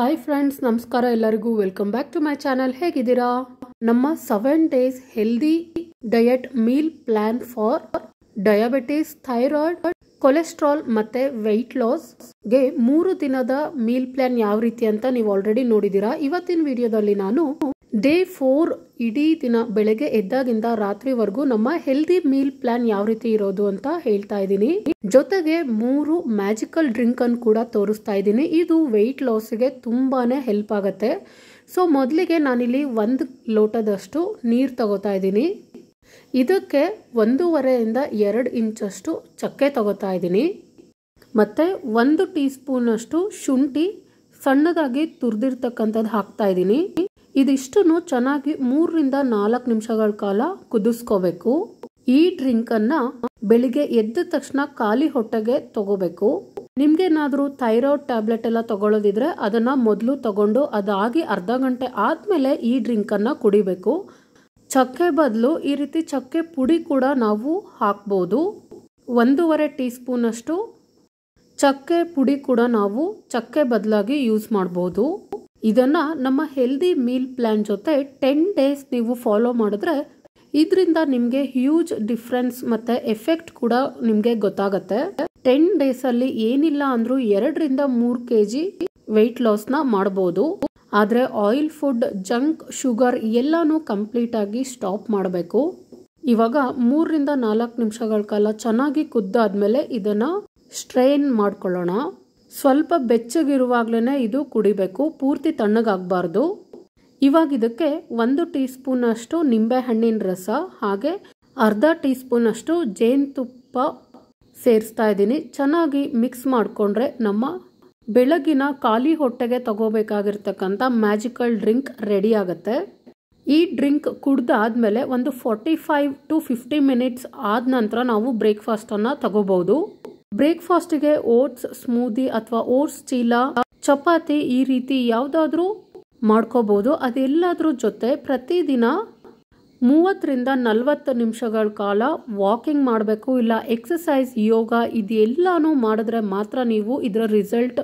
hi friends ನಮಸ್ಕಾರ ಎಲ್ಲರಿಗೂ welcome back to my channel ಹೇಗಿದ್ದೀರಾ ನಮ್ಮ seven days healthy diet meal plan for diabetes thyroid cholesterol ಮತ್ತೆ weight ಲಾಸ್ಗೆ ಮೂರು ದಿನದ ಮೀಲ್ ಪ್ಲಾನ್ ಯಾವ ರೀತಿ ಅಂತ ನೀವು ಆಲ್ರೆಡಿ ನೋಡಿದ್ದೀರಾ ಇವತ್ತಿನ ವಿಡಿಯೋದಲ್ಲಿ ನಾನು ಡೇ ಫೋರ್ ಇಡೀ ದಿನ ಬೆಳಗ್ಗೆ ಎದ್ದಾಗಿಂದ ರಾತ್ರಿವರೆಗೂ ನಮ್ಮ ಹೆಲ್ದಿ ಮೀಲ್ ಪ್ಲಾನ್ ಯಾವ ರೀತಿ ಇರೋದು ಅಂತ ಹೇಳ್ತಾ ಇದ್ದೀನಿ ಜೊತೆಗೆ ಮೂರು ಮ್ಯಾಜಿಕಲ್ ಡ್ರಿಂಕ್ ಅನ್ನು ಕೂಡ ತೋರಿಸ್ತಾ ಇದ್ದೀನಿ ಇದು ವೆಯ್ಟ್ ಲಾಸ್ಗೆ ತುಂಬಾ ಹೆಲ್ಪ್ ಆಗುತ್ತೆ ಸೊ ಮೊದಲಿಗೆ ನಾನಿಲ್ಲಿ ಒಂದು ಲೋಟದಷ್ಟು ನೀರು ತಗೋತಾ ಇದ್ದೀನಿ ಇದಕ್ಕೆ ಒಂದೂವರೆಯಿಂದ ಎರಡು ಇಂಚಷ್ಟು ಚಕ್ಕೆ ತಗೋತಾ ಇದ್ದೀನಿ ಮತ್ತು ಒಂದು ಟೀ ಸ್ಪೂನಷ್ಟು ಶುಂಠಿ ಸಣ್ಣದಾಗಿ ತುರಿದಿರ್ತಕ್ಕಂಥದ್ದು ಹಾಕ್ತಾ ಇದ್ದೀನಿ ಇದಿಷ್ಟನ್ನು ಚೆನ್ನಾಗಿ ಮೂರರಿಂದ ನಾಲ್ಕು ನಿಮಿಷಗಳ ಕಾಲ ಕುದಿಸ್ಕೋಬೇಕು ಈ ಡ್ರಿಂಕ್ ಬೆಳಿಗ್ಗೆ ಎದ್ದ ತಕ್ಷಣ ಖಾಲಿ ಹೊಟ್ಟೆಗೆ ತಗೋಬೇಕು ನಿಮ್ಗೆ ಏನಾದರೂ ಥೈರಾಯ್ಡ್ ಟ್ಯಾಬ್ಲೆಟ್ ಎಲ್ಲ ತಗೊಳ್ಳೋದಿದ್ರೆ ಅದನ್ನ ಮೊದಲು ತಗೊಂಡು ಅದಾಗಿ ಅರ್ಧ ಗಂಟೆ ಆದಮೇಲೆ ಈ ಡ್ರಿಂಕ್ ಕುಡಿಬೇಕು ಚಕ್ಕೆ ಬದಲು ಈ ರೀತಿ ಚಕ್ಕೆ ಪುಡಿ ಕೂಡ ನಾವು ಹಾಕ್ಬೋದು ಒಂದೂವರೆ ಟೀ ಸ್ಪೂನಷ್ಟು ಚಕ್ಕೆ ಪುಡಿ ಕೂಡ ನಾವು ಚಕ್ಕೆ ಬದಲಾಗಿ ಯೂಸ್ ಮಾಡ್ಬೋದು ಇದನ್ನ ನಮ್ಮ ಹೆಲ್ದಿ ಮೀಲ್ ಪ್ಲಾನ್ ಜೊತೆ ಟೆನ್ ಡೇಸ್ ನೀವು ಫಾಲೋ ಮಾಡಿದ್ರೆ ಇದರಿಂದ ನಿಮಗೆ ಹ್ಯೂಜ್ ಡಿಫ್ರೆನ್ಸ್ ಮತ್ತೆ ಎಫೆಕ್ಟ್ ಕೂಡ ನಿಮಗೆ ಗೊತ್ತಾಗತ್ತೆ ಟೆನ್ ಅಲ್ಲಿ ಏನಿಲ್ಲ ಅಂದರೂ ಎರಡರಿಂದ ಮೂರು ಕೆ ಜಿ ವೆಯ್ಟ್ ಲಾಸ್ನ ಮಾಡ್ಬೋದು ಆದರೆ ಆಯಿಲ್ ಫುಡ್ ಜಂಕ್ ಶುಗರ್ ಎಲ್ಲನೂ ಆಗಿ ಸ್ಟಾಪ್ ಮಾಡಬೇಕು ಇವಾಗ ಮೂರರಿಂದ ನಾಲ್ಕು ನಿಮಿಷಗಳ ಕಾಲ ಚೆನ್ನಾಗಿ ಕುದ್ದಾದ್ಮೇಲೆ ಇದನ್ನ ಸ್ಟ್ರೈನ್ ಮಾಡ್ಕೊಳ್ಳೋಣ ಸ್ವಲ್ಪ ಬೆಚ್ಚಗಿರುವಾಗ್ಲೇ ಇದು ಕುಡಿಬೇಕು ಪೂರ್ತಿ ತಣ್ಣಗಾಗಬಾರ್ದು ಇವಾಗ ಇದಕ್ಕೆ ಒಂದು ಟೀ ಸ್ಪೂನಷ್ಟು ನಿಂಬೆಹಣ್ಣಿನ ರಸ ಹಾಗೆ ಅರ್ಧ ಟೀ ಅಷ್ಟು ಜೇನುತುಪ್ಪ ಸೇರಿಸ್ತಾ ಇದ್ದೀನಿ ಚೆನ್ನಾಗಿ ಮಿಕ್ಸ್ ಮಾಡಿಕೊಂಡ್ರೆ ನಮ್ಮ ಬೆಳಗಿನ ಖಾಲಿ ಹೊಟ್ಟೆಗೆ ತಗೋಬೇಕಾಗಿರ್ತಕ್ಕಂಥ ಮ್ಯಾಜಿಕಲ್ ಡ್ರಿಂಕ್ ರೆಡಿ ಆಗುತ್ತೆ ಈ ಡ್ರಿಂಕ್ ಕುಡ್ದಾದ್ಮೇಲೆ ಒಂದು forty five to fifty minutes ಆದ ನಂತರ ನಾವು ಬ್ರೇಕ್ಫಾಸ್ಟನ್ನು ತಗೋಬೋದು ಬ್ರೇಕ್ಫಾಸ್ಟ್ಗೆ ಓಟ್ಸ್ ಸ್ಮೂದಿ ಅಥವಾ ಓಟ್ಸ್ ಚೀಲ ಚಪಾತಿ ಈ ರೀತಿ ಯಾವುದಾದ್ರೂ ಮಾಡ್ಕೋಬಹುದು ಅದೆಲ್ಲದ್ರ ಜೊತೆ ಪ್ರತಿದಿನ ಮೂವತ್ತರಿಂದ ನಲವತ್ತು ನಿಮಿಷಗಳ ಕಾಲ ವಾಕಿಂಗ್ ಮಾಡಬೇಕು ಇಲ್ಲ ಎಕ್ಸಸೈಸ್ ಯೋಗ ಇದೆಲ್ಲಾನು ಮಾಡಿದ್ರೆ ಮಾತ್ರ ನೀವು ಇದರ ರಿಸಲ್ಟ್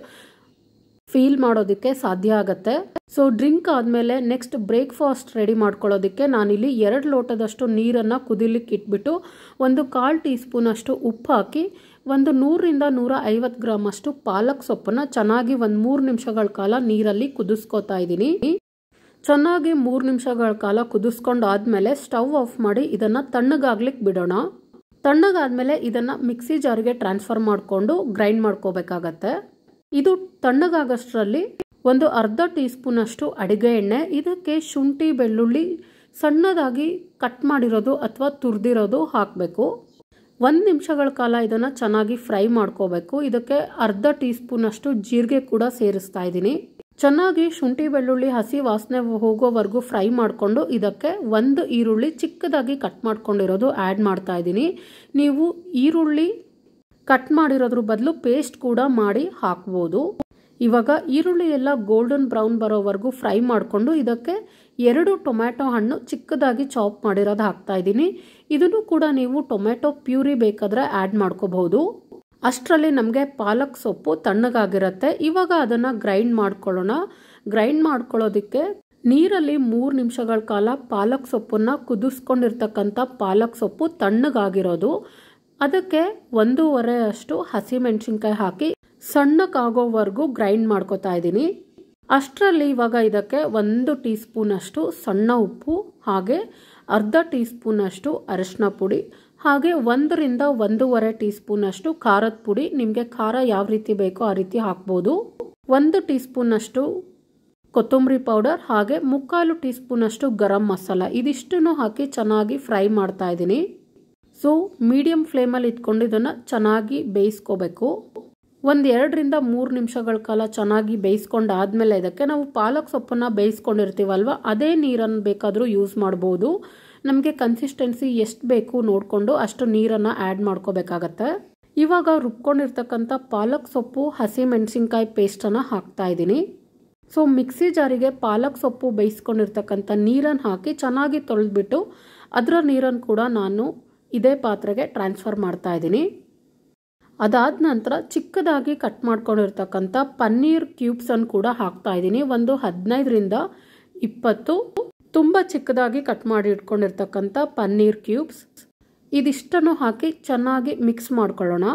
ಫೀಲ್ ಮಾಡೋದಕ್ಕೆ ಸಾಧ್ಯ ಆಗುತ್ತೆ ಸೊ ಡ್ರಿಂಕ್ ಆದಮೇಲೆ ನೆಕ್ಸ್ಟ್ ಬ್ರೇಕ್ಫಾಸ್ಟ್ ರೆಡಿ ಮಾಡ್ಕೊಳ್ಳೋದಕ್ಕೆ ನಾನಿಲ್ಲಿ ಎರಡು ಲೋಟದಷ್ಟು ನೀರನ್ನು ಕುದಿಲಿಕ್ಕೆ ಇಟ್ಬಿಟ್ಟು ಒಂದು ಕಾಲು ಟೀ ಸ್ಪೂನಷ್ಟು ಉಪ್ಪು ಹಾಕಿ ಒಂದು ನೂರರಿಂದ ನೂರ ಐವತ್ತು ಗ್ರಾಮ್ ಅಷ್ಟು ಪಾಲಕ್ ಸೊಪ್ಪನ್ನು ಚೆನ್ನಾಗಿ ಒಂದು ಮೂರು ನಿಮಿಷಗಳ ಕಾಲ ನೀರಲ್ಲಿ ಕುದಿಸ್ಕೋತಾ ಇದ್ದೀನಿ ಚೆನ್ನಾಗಿ ಮೂರು ನಿಮಿಷಗಳ ಕಾಲ ಕುದಿಸ್ಕೊಂಡಾದ್ಮೇಲೆ ಸ್ಟವ್ ಆಫ್ ಮಾಡಿ ಇದನ್ನು ತಣ್ಣಗಾಗ್ಲಿಕ್ಕೆ ಬಿಡೋಣ ತಣ್ಣಗಾದ್ಮೇಲೆ ಇದನ್ನು ಮಿಕ್ಸಿ ಜಾರ್ಗೆ ಟ್ರಾನ್ಸ್ಫರ್ ಮಾಡಿಕೊಂಡು ಗ್ರೈಂಡ್ ಮಾಡ್ಕೋಬೇಕಾಗತ್ತೆ ಇದು ತಣ್ಣಗಾಗಷ್ಟರಲ್ಲಿ ಒಂದು ಅರ್ಧ ಟೀ ಸ್ಪೂನ್ ಅಷ್ಟು ಅಡಿಗೆ ಎಣ್ಣೆ ಇದಕ್ಕೆ ಶುಂಠಿ ಬೆಳ್ಳುಳ್ಳಿ ಸಣ್ಣದಾಗಿ ಕಟ್ ಮಾಡಿರೋದು ಅಥವಾ ತುರಿದಿರೋದು ಹಾಕಬೇಕು ಒಂದು ನಿಮಿಷಗಳ ಕಾಲ ಇದನ್ನು ಚೆನ್ನಾಗಿ ಫ್ರೈ ಮಾಡ್ಕೋಬೇಕು ಇದಕ್ಕೆ ಅರ್ಧ ಟೀ ಅಷ್ಟು ಜೀರಿಗೆ ಕೂಡ ಸೇರಿಸ್ತಾ ಇದ್ದೀನಿ ಚೆನ್ನಾಗಿ ಶುಂಠಿ ಬೆಳ್ಳುಳ್ಳಿ ಹಸಿ ವಾಸನೆ ಹೋಗೋವರೆಗೂ ಫ್ರೈ ಮಾಡಿಕೊಂಡು ಇದಕ್ಕೆ ಒಂದು ಈರುಳ್ಳಿ ಚಿಕ್ಕದಾಗಿ ಕಟ್ ಮಾಡ್ಕೊಂಡಿರೋದು ಆ್ಯಡ್ ಮಾಡ್ತಾ ಇದ್ದೀನಿ ನೀವು ಈರುಳ್ಳಿ ಕಟ್ ಮಾಡಿರೋದ್ರ ಬದಲು ಪೇಸ್ಟ್ ಕೂಡ ಮಾಡಿ ಹಾಕ್ಬೋದು ಇವಾಗ ಈರುಳ್ಳಿ ಎಲ್ಲ ಗೋಲ್ಡನ್ ಬ್ರೌನ್ ಬರೋವರೆಗೂ ಫ್ರೈ ಮಾಡಿಕೊಂಡು ಇದಕ್ಕೆ ಎರಡು ಟೊಮ್ಯಾಟೊ ಹಣ್ಣು ಚಿಕ್ಕದಾಗಿ ಚಾಪ್ ಮಾಡಿರೋದು ಹಾಕ್ತಾ ಇದ್ದೀನಿ ಇದನ್ನು ಕೂಡ ನೀವು ಟೊಮ್ಯಾಟೊ ಪ್ಯೂರಿ ಬೇಕಾದರೆ ಆ್ಯಡ್ ಮಾಡ್ಕೋಬಹುದು ಅಷ್ಟರಲ್ಲಿ ನಮಗೆ ಪಾಲಕ್ ಸೊಪ್ಪು ತಣ್ಣಗಾಗಿರುತ್ತೆ ಇವಾಗ ಅದನ್ನು ಗ್ರೈಂಡ್ ಮಾಡ್ಕೊಳ್ಳೋಣ ಗ್ರೈಂಡ್ ಮಾಡ್ಕೊಳ್ಳೋದಕ್ಕೆ ನೀರಲ್ಲಿ ಮೂರು ನಿಮಿಷಗಳ ಕಾಲ ಪಾಲಕ್ ಸೊಪ್ಪನ್ನು ಕುದಿಸ್ಕೊಂಡಿರ್ತಕ್ಕಂಥ ಪಾಲಕ್ ಸೊಪ್ಪು ತಣ್ಣಗಾಗಿರೋದು ಅದಕ್ಕೆ ಒಂದೂವರೆ ಅಷ್ಟು ಹಸಿಮೆಣಸಿನ್ಕಾಯಿ ಹಾಕಿ ಸಣ್ಣಕ್ಕಾಗೋವರೆಗೂ ಗ್ರೈಂಡ್ ಮಾಡ್ಕೋತಾ ಇದ್ದೀನಿ ಅಷ್ಟರಲ್ಲಿ ಇವಾಗ ಇದಕ್ಕೆ ಒಂದು ಟೀ ಸ್ಪೂನಷ್ಟು ಸಣ್ಣ ಉಪ್ಪು ಹಾಗೆ ಅರ್ಧ ಟೀ ಸ್ಪೂನಷ್ಟು ಅರಿಶಿನ ಪುಡಿ ಹಾಗೆ ಒಂದರಿಂದ ಒಂದೂವರೆ ಟೀ ಸ್ಪೂನಷ್ಟು ಖಾರದ ಪುಡಿ ನಿಮಗೆ ಖಾರ ಯಾವ ರೀತಿ ಬೇಕೋ ಆ ರೀತಿ ಹಾಕ್ಬೋದು ಒಂದು ಟೀ ಸ್ಪೂನಷ್ಟು ಕೊತ್ತಂಬರಿ ಪೌಡರ್ ಹಾಗೆ ಮುಕ್ಕಾಲು ಟೀ ಸ್ಪೂನಷ್ಟು ಗರಂ ಮಸಾಲ ಇದಿಷ್ಟನ್ನು ಹಾಕಿ ಚೆನ್ನಾಗಿ ಫ್ರೈ ಮಾಡ್ತಾ ಇದ್ದೀನಿ ಸೊ ಮೀಡಿಯಂ ಫ್ಲೇಮಲ್ಲಿ ಇಟ್ಕೊಂಡು ಇದನ್ನು ಚೆನ್ನಾಗಿ ಬೇಯಿಸ್ಕೋಬೇಕು ಒಂದು ಎರಡರಿಂದ ಮೂರು ನಿಮಿಷಗಳ ಕಾಲ ಚೆನ್ನಾಗಿ ಬೇಯಿಸ್ಕೊಂಡು ಆದಮೇಲೆ ಇದಕ್ಕೆ ನಾವು ಪಾಲಕ್ ಸೊಪ್ಪನ್ನು ಬೇಯಿಸ್ಕೊಂಡಿರ್ತೀವಲ್ವ ಅದೇ ನೀರನ್ನು ಬೇಕಾದರೂ ಯೂಸ್ ಮಾಡ್ಬೋದು ನಮಗೆ ಕನ್ಸಿಸ್ಟೆನ್ಸಿ ಎಷ್ಟು ಬೇಕು ನೋಡಿಕೊಂಡು ಅಷ್ಟು ನೀರನ್ನು ಆ್ಯಡ್ ಮಾಡ್ಕೋಬೇಕಾಗತ್ತೆ ಇವಾಗ ರುಬ್ಕೊಂಡಿರ್ತಕ್ಕಂಥ ಪಾಲಕ್ ಸೊಪ್ಪು ಹಸಿ ಪೇಸ್ಟನ್ನು ಹಾಕ್ತಾ ಇದ್ದೀನಿ ಸೊ ಮಿಕ್ಸಿ ಜಾರಿಗೆ ಪಾಲಕ್ ಸೊಪ್ಪು ಬೇಯಿಸ್ಕೊಂಡಿರ್ತಕ್ಕಂಥ ನೀರನ್ನು ಹಾಕಿ ಚೆನ್ನಾಗಿ ತೊಳೆದ್ಬಿಟ್ಟು ಅದರ ನೀರನ್ನು ಕೂಡ ನಾನು ಇದೇ ಪಾತ್ರೆಗೆ ಟ್ರಾನ್ಸ್ಫರ್ ಮಾಡ್ತಾ ಇದ್ದೀನಿ ಅದಾದ ನಂತರ ಚಿಕ್ಕದಾಗಿ ಕಟ್ ಮಾಡ್ಕೊಂಡಿರ್ತಕ್ಕಂಥ ಪನ್ನೀರ್ ಕ್ಯೂಬ್ಸನ್ನು ಕೂಡ ಹಾಕ್ತಾ ಇದ್ದೀನಿ ಒಂದು ಹದಿನೈದರಿಂದ ಇಪ್ಪತ್ತು ತುಂಬ ಚಿಕ್ಕದಾಗಿ ಕಟ್ ಮಾಡಿ ಇಟ್ಕೊಂಡಿರ್ತಕ್ಕಂಥ ಪನ್ನೀರ್ ಕ್ಯೂಬ್ಸ್ ಇದಿಷ್ಟನ್ನು ಹಾಕಿ ಚೆನ್ನಾಗಿ ಮಿಕ್ಸ್ ಮಾಡ್ಕೊಳ್ಳೋಣ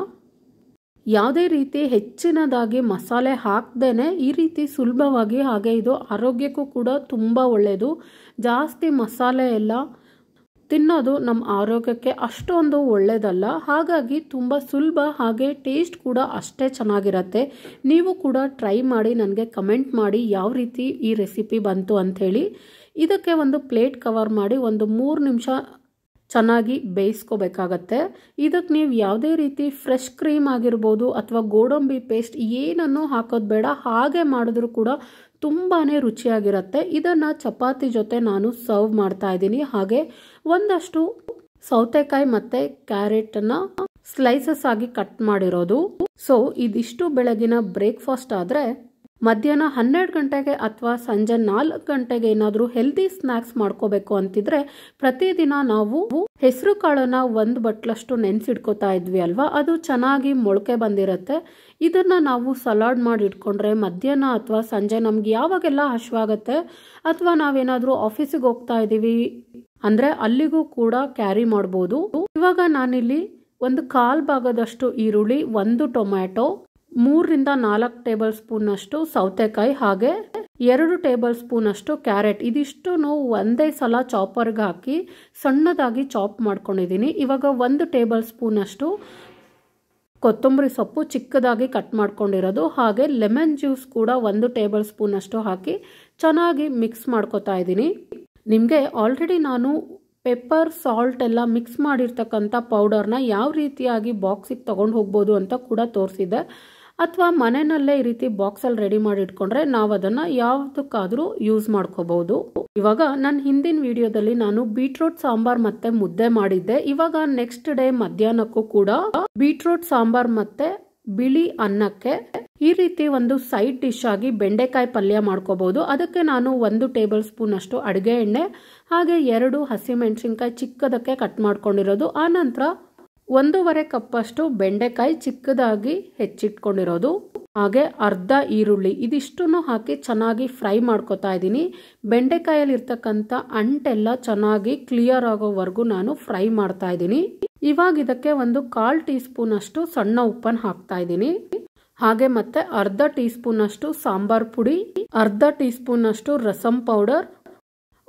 ಯಾವುದೇ ರೀತಿ ಹೆಚ್ಚಿನದಾಗಿ ಮಸಾಲೆ ಹಾಕ್ದೇ ಈ ರೀತಿ ಸುಲಭವಾಗಿ ಹಾಗೆ ಇದು ಆರೋಗ್ಯಕ್ಕೂ ಕೂಡ ತುಂಬ ಒಳ್ಳೆಯದು ಜಾಸ್ತಿ ಮಸಾಲೆ ಎಲ್ಲ ತಿನ್ನೋದು ನಮ್ಮ ಆರೋಗ್ಯಕ್ಕೆ ಅಷ್ಟೊಂದು ಒಳ್ಳೆಯದಲ್ಲ ಹಾಗಾಗಿ ತುಂಬ ಸುಲಭ ಹಾಗೆ ಟೇಸ್ಟ್ ಕೂಡ ಅಷ್ಟೇ ಚೆನ್ನಾಗಿರತ್ತೆ ನೀವು ಕೂಡ ಟ್ರೈ ಮಾಡಿ ನನಗೆ ಕಮೆಂಟ್ ಮಾಡಿ ಯಾವ ರೀತಿ ಈ ರೆಸಿಪಿ ಬಂತು ಅಂಥೇಳಿ ಇದಕ್ಕೆ ಒಂದು ಪ್ಲೇಟ್ ಕವರ್ ಮಾಡಿ ಒಂದು ಮೂರು ನಿಮಿಷ ಚೆನ್ನಾಗಿ ಬೇಯಿಸ್ಕೋಬೇಕಾಗತ್ತೆ ಇದಕ್ಕೆ ನೀವು ಯಾವುದೇ ರೀತಿ ಫ್ರೆಶ್ ಕ್ರೀಮ್ ಆಗಿರ್ಬೋದು ಅಥವಾ ಗೋಡಂಬಿ ಪೇಸ್ಟ್ ಏನನ್ನು ಹಾಕೋದು ಬೇಡ ಹಾಗೆ ಮಾಡಿದ್ರು ಕೂಡ ತುಂಬಾ ರುಚಿಯಾಗಿರುತ್ತೆ ಇದನ್ನು ಚಪಾತಿ ಜೊತೆ ನಾನು ಸರ್ವ್ ಮಾಡ್ತಾ ಇದ್ದೀನಿ ಹಾಗೆ ಒಂದಷ್ಟು ಸೌತೆಕಾಯಿ ಮತ್ತು ಕ್ಯಾರೆಟನ್ನು ಸ್ಲೈಸಸ್ ಆಗಿ ಕಟ್ ಮಾಡಿರೋದು ಸೊ ಇದಿಷ್ಟು ಬೆಳಗಿನ ಬ್ರೇಕ್ಫಾಸ್ಟ್ ಆದರೆ ಮಧ್ಯಾಹ್ನ ಹನ್ನೆರಡು ಗಂಟೆಗೆ ಅಥವಾ ಸಂಜೆ ನಾಲ್ಕು ಗಂಟೆಗೆ ಏನಾದರೂ ಹೆಲ್ದಿ ಸ್ನ್ಯಾಕ್ಸ್ ಮಾಡ್ಕೋಬೇಕು ಅಂತಿದ್ರೆ ಪ್ರತಿದಿನ ನಾವು ಹೆಸರು ಕಾಳನ್ನು ಒಂದು ಬಟ್ಲಷ್ಟು ನೆನೆಸಿಟ್ಕೋತಾ ಇದ್ವಿ ಅಲ್ವಾ ಅದು ಚೆನ್ನಾಗಿ ಮೊಳಕೆ ಬಂದಿರುತ್ತೆ ಇದನ್ನು ನಾವು ಸಲಾಡ್ ಮಾಡಿ ಇಟ್ಕೊಂಡ್ರೆ ಮಧ್ಯಾಹ್ನ ಅಥವಾ ಸಂಜೆ ನಮ್ಗೆ ಯಾವಾಗೆಲ್ಲ ಹಶ್ವಾಗತ್ತೆ ಅಥವಾ ನಾವೇನಾದರೂ ಆಫೀಸಿಗೆ ಹೋಗ್ತಾ ಇದ್ದೀವಿ ಅಂದರೆ ಅಲ್ಲಿಗೂ ಕೂಡ ಕ್ಯಾರಿ ಮಾಡ್ಬೋದು ಇವಾಗ ನಾನಿಲ್ಲಿ ಒಂದು ಕಾಲು ಭಾಗದಷ್ಟು ಈರುಳ್ಳಿ ಒಂದು ಟೊಮ್ಯಾಟೊ ಮೂರರಿಂದ ನಾಲ್ಕು ಟೇಬಲ್ ಅಷ್ಟು ಸೌತೆಕಾಯಿ ಹಾಗೆ ಎರಡು ಟೇಬಲ್ ಸ್ಪೂನಷ್ಟು ಕ್ಯಾರೆಟ್ ಇದಿಷ್ಟು ಒಂದೇ ಸಲ ಚಾಪರ್ಗೆ ಹಾಕಿ ಸಣ್ಣದಾಗಿ ಚಾಪ್ ಮಾಡ್ಕೊಂಡಿದ್ದೀನಿ ಇವಾಗ ಒಂದು ಟೇಬಲ್ ಸ್ಪೂನಷ್ಟು ಕೊತ್ತಂಬರಿ ಸೊಪ್ಪು ಚಿಕ್ಕದಾಗಿ ಕಟ್ ಮಾಡ್ಕೊಂಡಿರೋದು ಹಾಗೆ ಲೆಮನ್ ಜ್ಯೂಸ್ ಕೂಡ ಒಂದು ಟೇಬಲ್ ಸ್ಪೂನಷ್ಟು ಹಾಕಿ ಚೆನ್ನಾಗಿ ಮಿಕ್ಸ್ ಮಾಡ್ಕೊತಾ ಇದ್ದೀನಿ ನಿಮಗೆ ಆಲ್ರೆಡಿ ನಾನು ಪೆಪ್ಪರ್ ಸಾಲ್ಟ್ ಎಲ್ಲ ಮಿಕ್ಸ್ ಮಾಡಿರ್ತಕ್ಕಂಥ ಪೌಡರ್ನ ಯಾವ ರೀತಿಯಾಗಿ ಬಾಕ್ಸಿಗೆ ತೊಗೊಂಡು ಹೋಗ್ಬೋದು ಅಂತ ಕೂಡ ತೋರಿಸಿದ್ದೆ ಅಥವಾ ಮನೆಯಲ್ಲೇ ಈ ರೀತಿ ಬಾಕ್ಸ್ ಅಲ್ಲಿ ರೆಡಿ ಮಾಡಿ ಇಟ್ಕೊಂಡ್ರೆ ನಾವು ಅದನ್ನ ಯಾವ್ದಕ್ಕಾದ್ರೂ ಯೂಸ್ ಮಾಡ್ಕೋಬಹುದು ಇವಾಗ ನನ್ನ ಹಿಂದಿನ ವಿಡಿಯೋದಲ್ಲಿ ನಾನು ಬೀಟ್ರೂಟ್ ಸಾಂಬಾರ್ ಮತ್ತೆ ಮುದ್ದೆ ಮಾಡಿದ್ದೆ ಇವಾಗ ನೆಕ್ಸ್ಟ್ ಡೇ ಮಧ್ಯಾಹ್ನಕ್ಕೂ ಕೂಡ ಬೀಟ್ರೂಟ್ ಸಾಂಬಾರ್ ಮತ್ತೆ ಬಿಳಿ ಅನ್ನಕ್ಕೆ ಈ ರೀತಿ ಒಂದು ಸೈಡ್ ಡಿಶ್ ಆಗಿ ಬೆಂಡೆಕಾಯಿ ಪಲ್ಯ ಮಾಡ್ಕೋಬಹುದು ಅದಕ್ಕೆ ನಾನು ಒಂದು ಟೇಬಲ್ ಸ್ಪೂನ್ ಅಷ್ಟು ಅಡುಗೆ ಎಣ್ಣೆ ಹಾಗೆ ಎರಡು ಹಸಿಮೆಣಸಿನ್ಕಾಯಿ ಚಿಕ್ಕದಕ್ಕೆ ಕಟ್ ಮಾಡ್ಕೊಂಡಿರೋದು ಆ ನಂತರ ಒಂದೂವರೆ ಕಪ್ಪಷ್ಟು ಬೆಂಡೆಕಾಯಿ ಚಿಕ್ಕದಾಗಿ ಹೆಚ್ಚಿಟ್ಕೊಂಡಿರೋದು ಹಾಗೆ ಅರ್ಧ ಈರುಳ್ಳಿ ಇದಿಷ್ಟು ಹಾಕಿ ಚೆನ್ನಾಗಿ ಫ್ರೈ ಮಾಡ್ಕೊತಾ ಇದ್ದೀನಿ ಬೆಂಡೆಕಾಯಲ್ಲಿ ಇರ್ತಕ್ಕಂಥ ಅಂಟೆಲ್ಲ ಚೆನ್ನಾಗಿ ಕ್ಲಿಯರ್ ಆಗೋವರೆಗೂ ನಾನು ಫ್ರೈ ಮಾಡ್ತಾ ಇದ್ದೀನಿ ಇವಾಗ ಇದಕ್ಕೆ ಒಂದು ಕಾಲ್ ಟೀ ಸ್ಪೂನ್ ಅಷ್ಟು ಸಣ್ಣ ಉಪ್ಪನ್ನು ಹಾಕ್ತಾ ಇದ್ದೀನಿ ಹಾಗೆ ಮತ್ತೆ ಅರ್ಧ ಟೀ ಸ್ಪೂನ್ ಅಷ್ಟು ಸಾಂಬಾರ್ ಪುಡಿ ಅರ್ಧ ಟೀ ಸ್ಪೂನ್ ಅಷ್ಟು ರಸಂ ಪೌಡರ್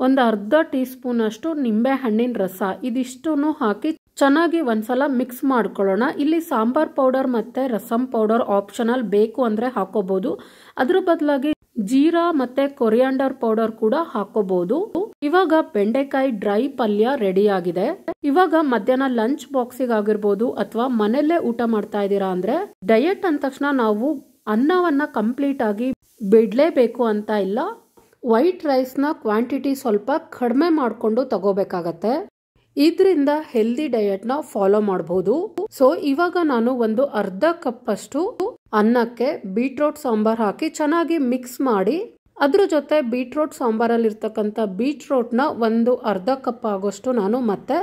ಒಂದು ಅರ್ಧ ಟೀ ಸ್ಪೂನ್ ಅಷ್ಟು ನಿಂಬೆ ಹಣ್ಣಿನ ರಸ ಇದಿಷ್ಟನ್ನು ಹಾಕಿ ಚೆನ್ನಾಗಿ ಒಂದ್ಸಲ ಮಿಕ್ಸ್ ಮಾಡ್ಕೊಳ್ಳೋಣ ಇಲ್ಲಿ ಸಾಂಬಾರ್ ಪೌಡರ್ ಮತ್ತು ರಸಂ ಪೌಡರ್ ಆಪ್ಷನಲ್ ಬೇಕು ಅಂದರೆ ಹಾಕೋಬಹುದು ಅದ್ರ ಬದಲಾಗಿ ಜೀರಾ ಮತ್ತೆ ಕೊರಿಯಾಂಡರ್ ಪೌಡರ್ ಕೂಡ ಹಾಕೋಬಹುದು ಇವಾಗ ಬೆಂಡೆಕಾಯಿ ಡ್ರೈ ಪಲ್ಯ ರೆಡಿ ಆಗಿದೆ ಇವಾಗ ಮಧ್ಯಾಹ್ನ ಲಂಚ್ ಬಾಕ್ಸಿಗೆ ಆಗಿರ್ಬೋದು ಅಥವಾ ಮನೆಯಲ್ಲೇ ಊಟ ಮಾಡ್ತಾ ಇದ್ದೀರಾ ಅಂದರೆ ಡಯಟ್ ಅಂದ ತಕ್ಷಣ ನಾವು ಅನ್ನವನ್ನು ಕಂಪ್ಲೀಟ್ ಆಗಿ ಬಿಡಲೇಬೇಕು ಅಂತ ಇಲ್ಲ ವೈಟ್ ರೈಸ್ನ ಕ್ವಾಂಟಿಟಿ ಸ್ವಲ್ಪ ಕಡಿಮೆ ಮಾಡಿಕೊಂಡು ತಗೋಬೇಕಾಗತ್ತೆ ಇದರಿಂದ ಹೆಲ್ದಿ ಡಯಟ್ ನ ಫಾಲೋ ಮಾಡಬಹುದು ಸೊ ಇವಾಗ ನಾನು ಒಂದು ಅರ್ಧ ಕಪ್ ಅಷ್ಟು ಅನ್ನಕ್ಕೆ ಬೀಟ್ರೋಟ್ ಸಾಂಬಾರ್ ಹಾಕಿ ಚೆನ್ನಾಗಿ ಮಿಕ್ಸ್ ಮಾಡಿ ಅದ್ರ ಜೊತೆ ಬೀಟ್ರೋಟ್ ಅಲ್ಲಿ ಇರ್ತಕ್ಕಂಥ ಬೀಟ್ರೋಟ್ ನ ಒಂದು ಅರ್ಧ ಕಪ್ ಆಗೋಷ್ಟು ನಾನು ಮತ್ತೆ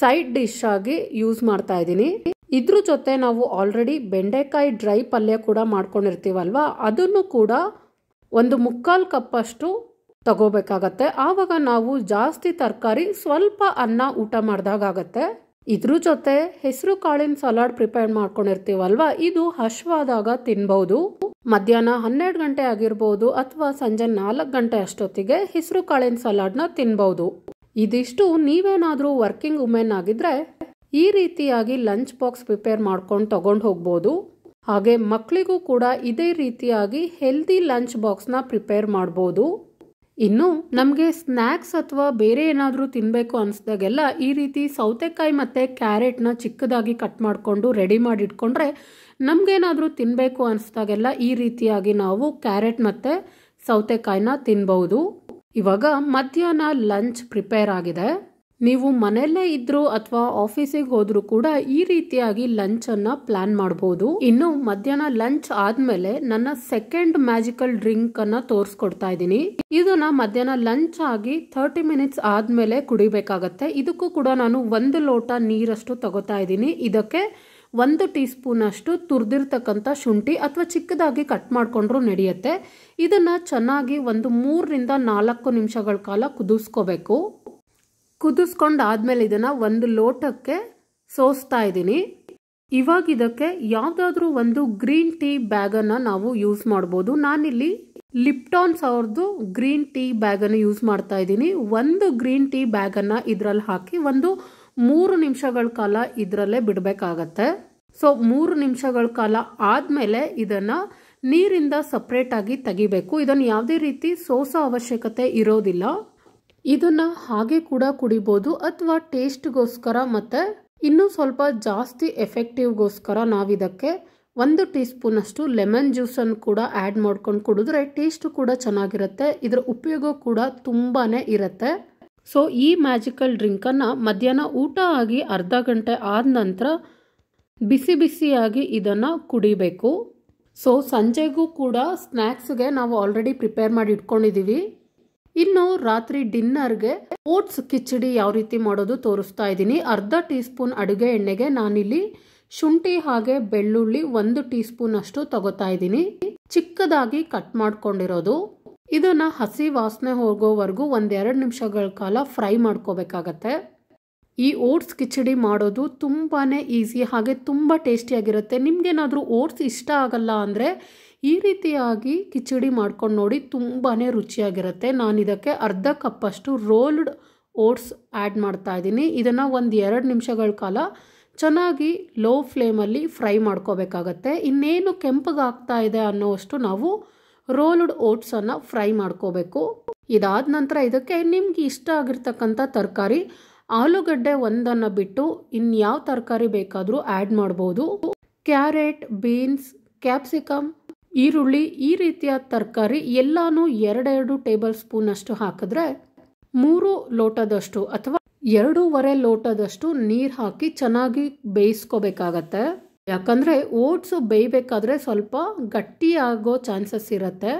ಸೈಡ್ ಡಿಶ್ ಆಗಿ ಯೂಸ್ ಮಾಡ್ತಾ ಇದ್ದೀನಿ ಇದ್ರ ಜೊತೆ ನಾವು ಆಲ್ರೆಡಿ ಬೆಂಡೆಕಾಯಿ ಡ್ರೈ ಪಲ್ಯ ಕೂಡ ಮಾಡ್ಕೊಂಡಿರ್ತೀವಲ್ವಾ ಅದನ್ನು ಕೂಡ ಒಂದು ಮುಕ್ಕಾಲು ಕಪ್ ಅಷ್ಟು ತಗೋಬೇಕಾಗತ್ತೆ ಆವಾಗ ನಾವು ಜಾಸ್ತಿ ತರಕಾರಿ ಸ್ವಲ್ಪ ಅನ್ನ ಊಟ ಮಾಡಿದಾಗತ್ತೆ ಇದ್ರ ಜೊತೆ ಹೆಸರು ಕಾಳಿನ ಸಲಾಡ್ ಪ್ರಿಪೇರ್ ಮಾಡ್ಕೊಂಡಿರ್ತೀವಲ್ವಾ ಇದು ಹಶ್ವಾದಾಗ ತಿನ್ಬಹುದು ಮಧ್ಯಾಹ್ನ ಹನ್ನೆರಡು ಗಂಟೆ ಆಗಿರ್ಬೋದು ಅಥವಾ ಸಂಜೆ ನಾಲ್ಕು ಗಂಟೆ ಅಷ್ಟೊತ್ತಿಗೆ ಹೆಸರು ಕಾಳಿನ ಸಲಾಡ್ನ ತಿನ್ಬಹುದು ಇದಿಷ್ಟು ನೀವೇನಾದರೂ ವರ್ಕಿಂಗ್ ವುಮೆನ್ ಆಗಿದ್ರೆ ಈ ರೀತಿಯಾಗಿ ಲಂಚ್ ಬಾಕ್ಸ್ ಪ್ರಿಪೇರ್ ಮಾಡ್ಕೊಂಡು ತಗೊಂಡು ಹೋಗ್ಬೋದು ಹಾಗೆ ಮಕ್ಕಳಿಗೂ ಕೂಡ ಇದೇ ರೀತಿಯಾಗಿ ಹೆಲ್ದಿ ಲಂಚ್ ಬಾಕ್ಸ್ನ ಪ್ರಿಪೇರ್ ಮಾಡ್ಬೋದು ಇನ್ನು ನಮಗೆ ಸ್ನ್ಯಾಕ್ಸ್ ಅಥವಾ ಬೇರೆ ಏನಾದರೂ ತಿನ್ನಬೇಕು ಅನಿಸ್ದಾಗೆಲ್ಲ ಈ ರೀತಿ ಸೌತೆಕಾಯಿ ಮತ್ತು ಕ್ಯಾರೆಟ್ನ ಚಿಕ್ಕದಾಗಿ ಕಟ್ ಮಾಡಿಕೊಂಡು ರೆಡಿ ಮಾಡಿ ಇಟ್ಕೊಂಡ್ರೆ ನಮಗೇನಾದರೂ ತಿನ್ನಬೇಕು ಅನಿಸ್ದಾಗೆಲ್ಲ ಈ ರೀತಿಯಾಗಿ ನಾವು ಕ್ಯಾರೆಟ್ ಮತ್ತು ಸೌತೆಕಾಯಿನ ತಿನ್ಬಹುದು ಇವಾಗ ಮಧ್ಯಾಹ್ನ ಲಂಚ್ ಪ್ರಿಪೇರ್ ಆಗಿದೆ ನೀವು ಮನೆಯಲ್ಲೇ ಇದ್ರೂ ಅಥವಾ ಆಫೀಸಿಗೆ ಹೋದ್ರೂ ಕೂಡ ಈ ರೀತಿಯಾಗಿ ಲಂಚ್ ಅನ್ನ ಪ್ಲಾನ್ ಮಾಡಬಹುದು ಇನ್ನು ಮಧ್ಯಾಹ್ನ ಲಂಚ್ ಆದ್ಮೇಲೆ ನನ್ನ ಸೆಕೆಂಡ್ ಮ್ಯಾಜಿಕಲ್ ಡ್ರಿಂಕ್ ಅನ್ನ ತೋರಿಸ್ಕೊಡ್ತಾ ಇದ್ದೀನಿ ಇದನ್ನ ಮಧ್ಯಾಹ್ನ ಲಂಚ್ ಆಗಿ ಥರ್ಟಿ ಮಿನಿಟ್ಸ್ ಆದ್ಮೇಲೆ ಕುಡಿಬೇಕಾಗತ್ತೆ ಇದಕ್ಕೂ ಕೂಡ ನಾನು ಒಂದು ಲೋಟ ನೀರಷ್ಟು ತಗೋತಾ ಇದ್ದೀನಿ ಇದಕ್ಕೆ ಒಂದು ಟೀ ಸ್ಪೂನ್ ಅಷ್ಟು ತುರ್ದಿರ್ತಕ್ಕಂತ ಶುಂಠಿ ಅಥವಾ ಚಿಕ್ಕದಾಗಿ ಕಟ್ ಮಾಡ್ಕೊಂಡ್ರು ನಡೆಯುತ್ತೆ ಇದನ್ನ ಚೆನ್ನಾಗಿ ಒಂದು ಮೂರರಿಂದ ನಾಲ್ಕು ನಿಮಿಷಗಳ ಕಾಲ ಕುದಿಸ್ಕೋಬೇಕು ಕುದಿಸ್ಕೊಂಡಾದ್ಮೇಲೆ ಇದನ್ನು ಒಂದು ಲೋಟಕ್ಕೆ ಸೋಸ್ತಾ ಇದ್ದೀನಿ ಇವಾಗ ಇದಕ್ಕೆ ಯಾವುದಾದ್ರೂ ಒಂದು ಗ್ರೀನ್ ಟೀ ಬ್ಯಾಗನ್ನು ನಾವು ಯೂಸ್ ಮಾಡ್ಬೋದು ನಾನಿಲ್ಲಿ ಲಿಪ್ಟಾನ್ಸ್ ಅವ್ರದ್ದು ಗ್ರೀನ್ ಟೀ ಬ್ಯಾಗನ್ನು ಯೂಸ್ ಮಾಡ್ತಾ ಇದ್ದೀನಿ ಒಂದು ಗ್ರೀನ್ ಟೀ ಬ್ಯಾಗನ್ನು ಇದರಲ್ಲಿ ಹಾಕಿ ಒಂದು ಮೂರು ನಿಮಿಷಗಳ ಕಾಲ ಇದರಲ್ಲೇ ಬಿಡಬೇಕಾಗತ್ತೆ ಸೊ ಮೂರು ನಿಮಿಷಗಳ ಕಾಲ ಆದಮೇಲೆ ಇದನ್ನು ನೀರಿಂದ ಸಪ್ರೇಟಾಗಿ ತೆಗಿಬೇಕು ಇದನ್ನು ಯಾವುದೇ ರೀತಿ ಸೋಸೋ ಅವಶ್ಯಕತೆ ಇರೋದಿಲ್ಲ ಇದನ್ನ ಹಾಗೆ ಕೂಡ ಕುಡಿಬೋದು ಅಥವಾ ಟೇಸ್ಟ್ಗೋಸ್ಕರ ಮತ್ತು ಇನ್ನೂ ಸ್ವಲ್ಪ ಜಾಸ್ತಿ ಎಫೆಕ್ಟಿವ್ಗೋಸ್ಕರ ನಾವು ಇದಕ್ಕೆ ಒಂದು ಟೀ ಅಷ್ಟು ಲೆಮನ್ ಜ್ಯೂಸನ್ನು ಕೂಡ ಆ್ಯಡ್ ಮಾಡ್ಕೊಂಡು ಕುಡಿದ್ರೆ ಟೇಸ್ಟು ಕೂಡ ಚೆನ್ನಾಗಿರುತ್ತೆ ಇದರ ಉಪಯೋಗ ಕೂಡ ತುಂಬಾ ಇರುತ್ತೆ ಸೊ ಈ ಮ್ಯಾಜಿಕಲ್ ಡ್ರಿಂಕನ್ನು ಮಧ್ಯಾಹ್ನ ಊಟ ಆಗಿ ಅರ್ಧ ಗಂಟೆ ಆದ ನಂತರ ಬಿಸಿ ಬಿಸಿಯಾಗಿ ಇದನ್ನು ಕುಡಿಬೇಕು ಸೊ ಸಂಜೆಗೂ ಕೂಡ ಸ್ನ್ಯಾಕ್ಸ್ಗೆ ನಾವು ಆಲ್ರೆಡಿ ಪ್ರಿಪೇರ್ ಮಾಡಿ ಇಟ್ಕೊಂಡಿದ್ದೀವಿ ಇನ್ನು ರಾತ್ರಿ ಡಿನ್ನರ್ಗೆ ಓಟ್ಸ್ ಕಿಚಡಿ ಯಾವ ರೀತಿ ಮಾಡೋದು ತೋರಿಸ್ತಾ ಇದ್ದೀನಿ ಅರ್ಧ ಟೀ ಸ್ಪೂನ್ ಅಡುಗೆ ಎಣ್ಣೆಗೆ ನಾನಿಲ್ಲಿ ಶುಂಠಿ ಹಾಗೆ ಬೆಳ್ಳುಳ್ಳಿ ಒಂದು ಟೀ ಸ್ಪೂನ್ ಅಷ್ಟು ತಗೋತಾ ಇದ್ದೀನಿ ಚಿಕ್ಕದಾಗಿ ಕಟ್ ಮಾಡ್ಕೊಂಡಿರೋದು ಇದನ್ನ ಹಸಿ ವಾಸನೆ ಹೋಗೋವರೆಗೂ ಒಂದೆರಡು ನಿಮಿಷಗಳ ಕಾಲ ಫ್ರೈ ಮಾಡ್ಕೋಬೇಕಾಗತ್ತೆ ಈ ಓಟ್ಸ್ ಕಿಚಡಿ ಮಾಡೋದು ತುಂಬಾ ಈಸಿ ಹಾಗೆ ತುಂಬ ಟೇಸ್ಟಿಯಾಗಿರುತ್ತೆ ನಿಮ್ಗೇನಾದರೂ ಓಟ್ಸ್ ಇಷ್ಟ ಆಗಲ್ಲ ಅಂದರೆ ಈ ರೀತಿಯಾಗಿ ಕಿಚಡಿ ಮಾಡ್ಕೊಂಡು ನೋಡಿ ತುಂಬಾ ರುಚಿಯಾಗಿರುತ್ತೆ ನಾನು ಇದಕ್ಕೆ ಅರ್ಧ ಕಪ್ಪಷ್ಟು ರೋಲ್ಡ್ ಓಟ್ಸ್ ಆ್ಯಡ್ ಇದ್ದೀನಿ ಇದನ್ನು ಒಂದು ಎರಡು ನಿಮಿಷಗಳ ಕಾಲ ಚೆನ್ನಾಗಿ ಲೋ ಫ್ಲೇಮಲ್ಲಿ ಫ್ರೈ ಮಾಡ್ಕೋಬೇಕಾಗತ್ತೆ ಇನ್ನೇನು ಕೆಂಪಗಾಗ್ತಾ ಇದೆ ಅನ್ನೋವಷ್ಟು ನಾವು ರೋಲ್ಡ್ ಓಟ್ಸನ್ನು ಫ್ರೈ ಮಾಡ್ಕೋಬೇಕು ಇದಾದ ನಂತರ ಇದಕ್ಕೆ ನಿಮ್ಗೆ ಇಷ್ಟ ಆಗಿರ್ತಕ್ಕಂಥ ತರಕಾರಿ ಆಲೂಗಡ್ಡೆ ಒಂದನ್ನು ಬಿಟ್ಟು ಇನ್ಯಾವ ತರಕಾರಿ ಬೇಕಾದರೂ ಆ್ಯಡ್ ಮಾಡ್ಬೋದು ಕ್ಯಾರೆಟ್ ಬೀನ್ಸ್ ಕ್ಯಾಪ್ಸಿಕಮ್ ಈರುಳ್ಳಿ ಈ ರೀತಿಯ ತರಕಾರಿ ಎಲ್ಲಾನು ಎರಡೆರಡು ಟೇಬಲ್ ಸ್ಪೂನಷ್ಟು ಹಾಕಿದ್ರೆ ಮೂರು ಲೋಟದಷ್ಟು ಅಥವಾ ಎರಡೂವರೆ ಲೋಟದಷ್ಟು ನೀರು ಹಾಕಿ ಚೆನ್ನಾಗಿ ಬೇಯಿಸ್ಕೋಬೇಕಾಗತ್ತೆ ಯಾಕಂದರೆ ಓಟ್ಸು ಬೇಯಬೇಕಾದ್ರೆ ಸ್ವಲ್ಪ ಗಟ್ಟಿಯಾಗೋ ಚಾನ್ಸಸ್ ಇರುತ್ತೆ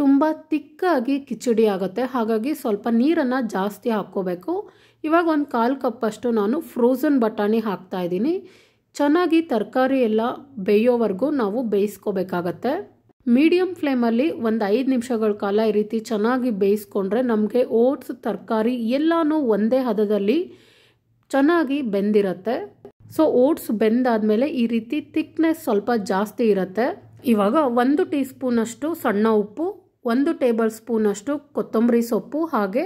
ತುಂಬ ತಿಕ್ಕಾಗಿ ಕಿಚಡಿ ಆಗುತ್ತೆ ಹಾಗಾಗಿ ಸ್ವಲ್ಪ ನೀರನ್ನು ಜಾಸ್ತಿ ಹಾಕ್ಕೋಬೇಕು ಇವಾಗ ಒಂದು ಕಾಲು ಕಪ್ಪಷ್ಟು ನಾನು ಫ್ರೋಝನ್ ಬಟಾಣಿ ಹಾಕ್ತಾ ಇದ್ದೀನಿ ಚೆನ್ನಾಗಿ ತರಕಾರಿ ಎಲ್ಲ ಬೇಯೋವರೆಗೂ ನಾವು ಬೇಯಿಸ್ಕೋಬೇಕಾಗತ್ತೆ ಮೀಡಿಯಮ್ ಫ್ಲೇಮಲ್ಲಿ ಒಂದು ಐದು ನಿಮಿಷಗಳ ಕಾಲ ಈ ರೀತಿ ಚೆನ್ನಾಗಿ ಬೇಯಿಸ್ಕೊಂಡ್ರೆ ನಮಗೆ ಓಟ್ಸ್ ತರಕಾರಿ ಎಲ್ಲನೂ ಒಂದೇ ಹದದಲ್ಲಿ ಚೆನ್ನಾಗಿ ಬೆಂದಿರತ್ತೆ ಸೊ ಓಟ್ಸ್ ಬೆಂದಾದಮೇಲೆ ಈ ರೀತಿ ತಿಕ್ನೆಸ್ ಸ್ವಲ್ಪ ಜಾಸ್ತಿ ಇರುತ್ತೆ ಇವಾಗ ಒಂದು ಟೀ ಸ್ಪೂನಷ್ಟು ಸಣ್ಣ ಉಪ್ಪು ಒಂದು ಟೇಬಲ್ ಸ್ಪೂನಷ್ಟು ಕೊತ್ತಂಬರಿ ಸೊಪ್ಪು ಹಾಗೆ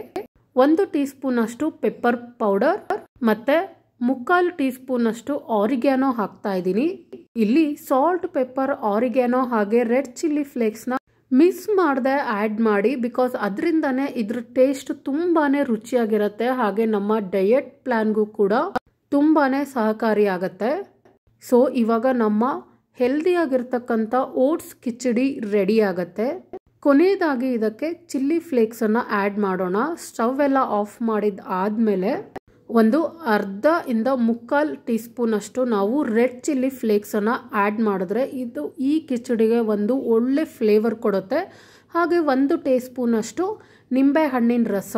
ಒಂದು ಟೀ ಸ್ಪೂನಷ್ಟು ಪೆಪ್ಪರ್ ಪೌಡರ್ ಮತ್ತು ಮುಕ್ಕಾಲು ಟೀ ಸ್ಪೂನಷ್ಟು ಆರಿಗ್ಯಾನೋ ಹಾಕ್ತಾ ಇದ್ದೀನಿ ಇಲ್ಲಿ ಸಾಲ್ಟ್ ಪೆಪ್ಪರ್ ಆರಿಗ್ಯಾನೋ ಹಾಗೆ ರೆಡ್ ಚಿಲ್ಲಿ ಫ್ಲೇಕ್ಸ್ನ ಮಿಸ್ ಮಾಡದೆ ಆ್ಯಡ್ ಮಾಡಿ ಬಿಕಾಸ್ ಅದರಿಂದನೇ ಇದ್ರ ಟೇಸ್ಟ್ ತುಂಬಾ ರುಚಿಯಾಗಿರುತ್ತೆ ಹಾಗೆ ನಮ್ಮ ಡಯಟ್ ಪ್ಲ್ಯಾನ್ಗೂ ಕೂಡ ತುಂಬಾ ಸಹಕಾರಿಯಾಗತ್ತೆ ಸೊ ಇವಾಗ ನಮ್ಮ ಹೆಲ್ದಿಯಾಗಿರ್ತಕ್ಕಂಥ ಓಟ್ಸ್ ಕಿಚಡಿ ರೆಡಿ ಆಗತ್ತೆ ಕೊನೆಯದಾಗಿ ಇದಕ್ಕೆ ಚಿಲ್ಲಿ ಫ್ಲೇಕ್ಸನ್ನು ಆ್ಯಡ್ ಮಾಡೋಣ ಸ್ಟವ್ ಎಲ್ಲ ಆಫ್ ಮಾಡಿದ ಆದಮೇಲೆ ಒಂದು ಅರ್ಧ ಇಂದ ಮುಕ್ಕಾಲು ಟೀ ಸ್ಪೂನಷ್ಟು ನಾವು ರೆಡ್ ಚಿಲ್ಲಿ ಫ್ಲೇಕ್ಸನ್ನು ಆ್ಯಡ್ ಮಾಡಿದ್ರೆ ಇದು ಈ ಕಿಚಡಿಗೆ ಒಂದು ಒಳ್ಳೆ ಫ್ಲೇವರ್ ಕೊಡುತ್ತೆ ಹಾಗೆ ಒಂದು ಟೀ ಸ್ಪೂನಷ್ಟು ನಿಂಬೆ ಹಣ್ಣಿನ ರಸ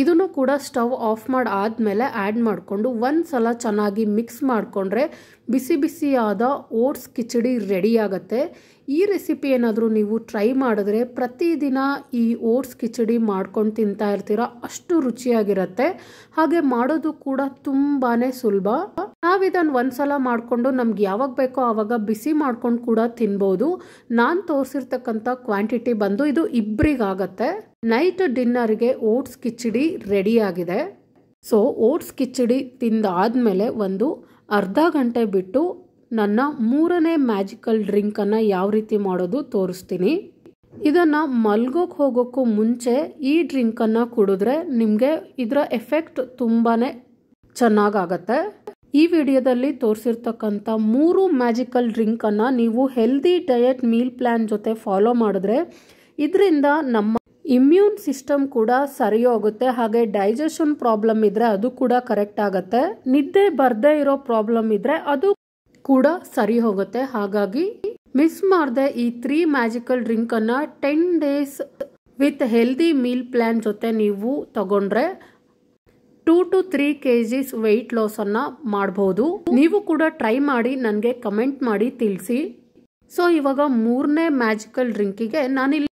ಇದನ್ನು ಕೂಡ ಸ್ಟವ್ ಆಫ್ ಮಾಡಿ ಆದಮೇಲೆ ಆ್ಯಡ್ ಮಾಡಿಕೊಂಡು ಒಂದು ಸಲ ಚೆನ್ನಾಗಿ ಮಿಕ್ಸ್ ಮಾಡಿಕೊಂಡ್ರೆ ಬಿಸಿ ಬಿಸಿಯಾದ ಓಟ್ಸ್ ಕಿಚಡಿ ರೆಡಿಯಾಗತ್ತೆ ಈ ರೆಸಿಪಿ ಏನಾದರೂ ನೀವು ಟ್ರೈ ಮಾಡಿದ್ರೆ ಪ್ರತಿದಿನ ಈ ಓಟ್ಸ್ ಕಿಚಡಿ ಮಾಡ್ಕೊಂಡು ತಿಂತಾ ಇರ್ತೀರ ಅಷ್ಟು ರುಚಿಯಾಗಿರುತ್ತೆ ಹಾಗೆ ಮಾಡೋದು ಕೂಡ ತುಂಬಾ ಸುಲಭ ನಾವು ಇದನ್ನು ಒಂದ್ಸಲ ಮಾಡಿಕೊಂಡು ನಮ್ಗೆ ಯಾವಾಗ ಬೇಕೋ ಆವಾಗ ಬಿಸಿ ಮಾಡ್ಕೊಂಡು ಕೂಡ ತಿನ್ಬೋದು ನಾನು ತೋರಿಸಿರ್ತಕ್ಕಂಥ ಕ್ವಾಂಟಿಟಿ ಬಂದು ಇದು ಇಬ್ಬರಿಗಾಗತ್ತೆ ನೈಟ್ ಡಿನ್ನರ್ಗೆ ಓಟ್ಸ್ ಕಿಚಡಿ ರೆಡಿಯಾಗಿದೆ ಸೊ ಓಟ್ಸ್ ಕಿಚಡಿ ತಿಂದಾದ್ಮೇಲೆ ಒಂದು ಅರ್ಧ ಗಂಟೆ ಬಿಟ್ಟು ನನ್ನ ಮೂರನೇ ಮ್ಯಾಜಿಕಲ್ ಡ್ರಿಂಕನ್ನು ಯಾವ ರೀತಿ ಮಾಡೋದು ತೋರಿಸ್ತೀನಿ ಇದನ್ನು ಮಲ್ಗೋಕ್ಕೆ ಹೋಗೋಕ್ಕೂ ಮುಂಚೆ ಈ ಡ್ರಿಂಕನ್ನು ಕುಡಿದ್ರೆ ನಿಮಗೆ ಇದರ ಎಫೆಕ್ಟ್ ತುಂಬಾ ಚೆನ್ನಾಗಾಗತ್ತೆ ಈ ವಿಡಿಯೋದಲ್ಲಿ ತೋರಿಸಿರ್ತಕ್ಕಂಥ ಮೂರು ಮ್ಯಾಜಿಕಲ್ ಡ್ರಿಂಕನ್ನು ನೀವು ಹೆಲ್ದಿ ಡಯಟ್ ಮೀಲ್ ಪ್ಲ್ಯಾನ್ ಜೊತೆ ಫಾಲೋ ಮಾಡಿದ್ರೆ ಇದರಿಂದ ನಮ್ಮ ಇಮ್ಯೂನ್ ಸಿಸ್ಟಮ್ ಕೂಡ ಸರಿ ಹೋಗುತ್ತೆ ಹಾಗೆ ಡೈಜೆಷನ್ ಪ್ರಾಬ್ಲಮ್ ಇದ್ದರೆ ಅದು ಕೂಡ ಕರೆಕ್ಟ್ ಆಗುತ್ತೆ ನಿದ್ದೆ ಬರದೇ ಇರೋ ಪ್ರಾಬ್ಲಮ್ ಇದ್ದರೆ ಅದು ಕೂಡ ಸರಿ ಹೋಗುತ್ತೆ ಹಾಗಾಗಿ ಮಿಸ್ ಮಾಡದೆ ಈ ತ್ರೀ ಮ್ಯಾಜಿಕಲ್ ಡ್ರಿಂಕ್ ಅನ್ನ ten days with healthy meal plan ಜೊತೆ ನೀವು ತಗೊಂಡ್ರೆ two to three K Gs weight ಅನ್ನ ಮಾಡಬಹುದು ನೀವು ಕೂಡ ಟ್ರೈ ಮಾಡಿ ನನಗೆ ಕಮೆಂಟ್ ಮಾಡಿ ತಿಳಿಸಿ ಸೊ ಇವಾಗ ಮೂರನೇ ಮ್ಯಾಜಿಕಲ್ ಡ್ರಿಂಕಿಗೆ ನಾನಿಲ್ಲಿ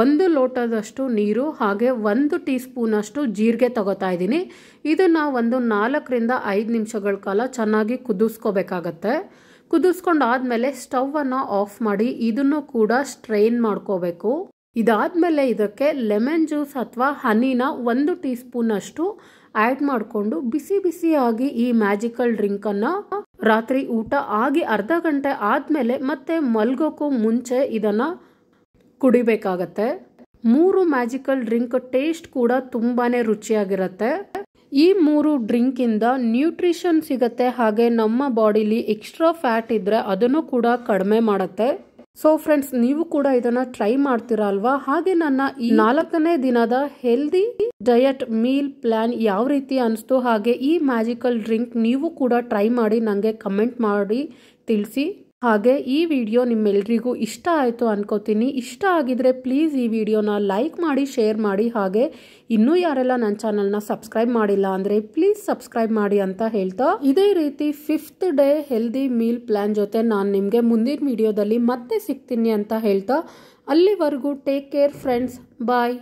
ಒಂದು ಲೋಟದಷ್ಟು ನೀರು ಹಾಗೆ ಒಂದು ಟೀ ಸ್ಪೂನಷ್ಟು ಜೀರಿಗೆ ತಗೋತಾ ಇದ್ದೀನಿ ಇದನ್ನು ಒಂದು ನಾಲ್ಕರಿಂದ ಐದು ನಿಮಿಷಗಳ ಕಾಲ ಚೆನ್ನಾಗಿ ಕುದಿಸ್ಕೋಬೇಕಾಗತ್ತೆ ಕುದಿಸ್ಕೊಂಡಾದಮೇಲೆ ಸ್ಟವನ್ನು ಆಫ್ ಮಾಡಿ ಇದನ್ನು ಕೂಡ ಸ್ಟ್ರೈನ್ ಮಾಡ್ಕೋಬೇಕು ಇದಾದಮೇಲೆ ಇದಕ್ಕೆ ಲೆಮನ್ ಜ್ಯೂಸ್ ಅಥವಾ ಹನಿನ ಒಂದು ಟೀ ಸ್ಪೂನಷ್ಟು ಆ್ಯಡ್ ಮಾಡಿಕೊಂಡು ಬಿಸಿ ಬಿಸಿಯಾಗಿ ಈ ಮ್ಯಾಜಿಕಲ್ ಡ್ರಿಂಕನ್ನು ರಾತ್ರಿ ಊಟ ಆಗಿ ಅರ್ಧ ಗಂಟೆ ಆದಮೇಲೆ ಮತ್ತೆ ಮಲ್ಗೋಕ್ಕೂ ಮುಂಚೆ ಇದನ್ನು ಕುಡಿಬೇಕಾಗತ್ತೆ ಮೂರು ಮ್ಯಾಜಿಕಲ್ ಡ್ರಿಂಕ್ ಟೇಸ್ಟ್ ಕೂಡ ತುಂಬಾನೇ ರುಚಿಯಾಗಿರುತ್ತೆ ಈ ಮೂರು ಡ್ರಿಂಕಿಂದ ನ್ಯೂಟ್ರಿಷನ್ ಸಿಗತ್ತೆ ಹಾಗೆ ನಮ್ಮ ಬಾಡಿಲಿ ಎಕ್ಸ್ಟ್ರಾ ಫ್ಯಾಟ್ ಇದ್ರೆ ಅದನ್ನು ಕೂಡ ಕಡಿಮೆ ಮಾಡುತ್ತೆ ಸೊ ಫ್ರೆಂಡ್ಸ್ ನೀವು ಕೂಡ ಇದನ್ನ ಟ್ರೈ ಮಾಡ್ತೀರಾ ಅಲ್ವಾ ಹಾಗೆ ನನ್ನ ಈ ನಾಲ್ಕನೇ ದಿನದ ಹೆಲ್ದಿ ಡಯಟ್ ಮೀಲ್ ಪ್ಲಾನ್ ಯಾವ ರೀತಿ ಅನಿಸ್ತು ಹಾಗೆ ಈ ಮ್ಯಾಜಿಕಲ್ ಡ್ರಿಂಕ್ ನೀವು ಕೂಡ ಟ್ರೈ ಮಾಡಿ ನನಗೆ ಕಮೆಂಟ್ ಮಾಡಿ ತಿಳಿಸಿ ಹಾಗೆ ಈ ವಿಡಿಯೋ ನಿಮ್ಮೆಲ್ರಿಗೂ ಇಷ್ಟ ಆಯಿತು ಅನ್ಕೋತೀನಿ ಇಷ್ಟ ಆಗಿದ್ರೆ ಪ್ಲೀಸ್ ಈ ವಿಡಿಯೋನ ಲೈಕ್ ಮಾಡಿ ಶೇರ್ ಮಾಡಿ ಹಾಗೆ ಇನ್ನೂ ಯಾರೆಲ್ಲ ನನ್ನ ಚಾನಲ್ನ ಸಬ್ಸ್ಕ್ರೈಬ್ ಮಾಡಿಲ್ಲ ಅಂದರೆ ಪ್ಲೀಸ್ ಸಬ್ಸ್ಕ್ರೈಬ್ ಮಾಡಿ ಅಂತ ಹೇಳ್ತಾ ಇದೇ ರೀತಿ fifth day healthy meal plan ಜೊತೆ ನಾನು ನಿಮಗೆ ಮುಂದಿನ ವಿಡಿಯೋದಲ್ಲಿ ಮತ್ತೆ ಸಿಗ್ತೀನಿ ಅಂತ ಹೇಳ್ತಾ ಅಲ್ಲಿವರೆಗೂ ಟೇಕ್ ಕೇರ್ ಫ್ರೆಂಡ್ಸ್ ಬಾಯ್